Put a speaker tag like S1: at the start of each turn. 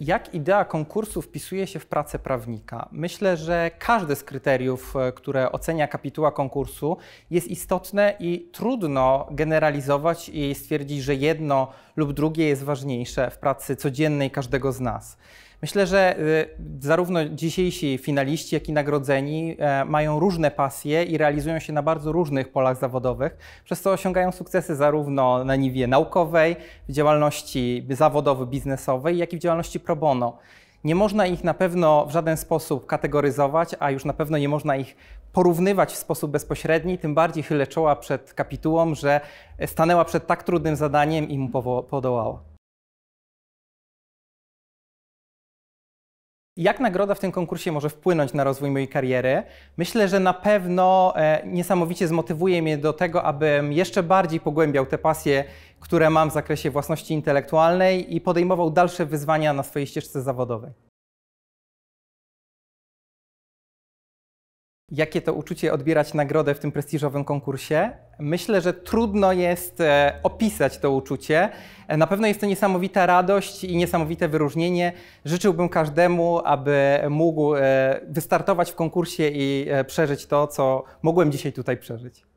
S1: Jak idea konkursu wpisuje się w pracę prawnika? Myślę, że
S2: każde z kryteriów, e, które ocenia kapituła konkursu, jest istotne i trudno generalizować i stwierdzić, że jedno lub drugie jest ważniejsze w pracy codziennej każdego z nas. Myślę, że y, zarówno dzisiejsi finaliści, jak i nagrodzeni e, mają różne pasje i realizują się na bardzo różnych polach zawodowych, przez co osiągają sukcesy zarówno na niwie naukowej, w działalności zawodowo-biznesowej, jak i w działalności pro bono. Nie można ich na pewno w żaden sposób kategoryzować, a już na pewno nie można ich porównywać w sposób bezpośredni, tym bardziej chylę czoła przed kapitułą,
S3: że stanęła przed tak trudnym zadaniem i mu podołała. Jak nagroda w tym konkursie może wpłynąć na rozwój mojej
S2: kariery? Myślę, że na pewno e, niesamowicie zmotywuje mnie do tego, abym jeszcze bardziej pogłębiał te pasje, które mam w zakresie własności intelektualnej i podejmował dalsze
S3: wyzwania na swojej ścieżce zawodowej. Jakie to uczucie odbierać nagrodę w tym prestiżowym konkursie? Myślę, że
S2: trudno jest e, opisać to uczucie. E, na pewno jest to niesamowita radość i niesamowite wyróżnienie. Życzyłbym każdemu, aby mógł e, wystartować w
S1: konkursie i przeżyć to, co mogłem dzisiaj tutaj przeżyć.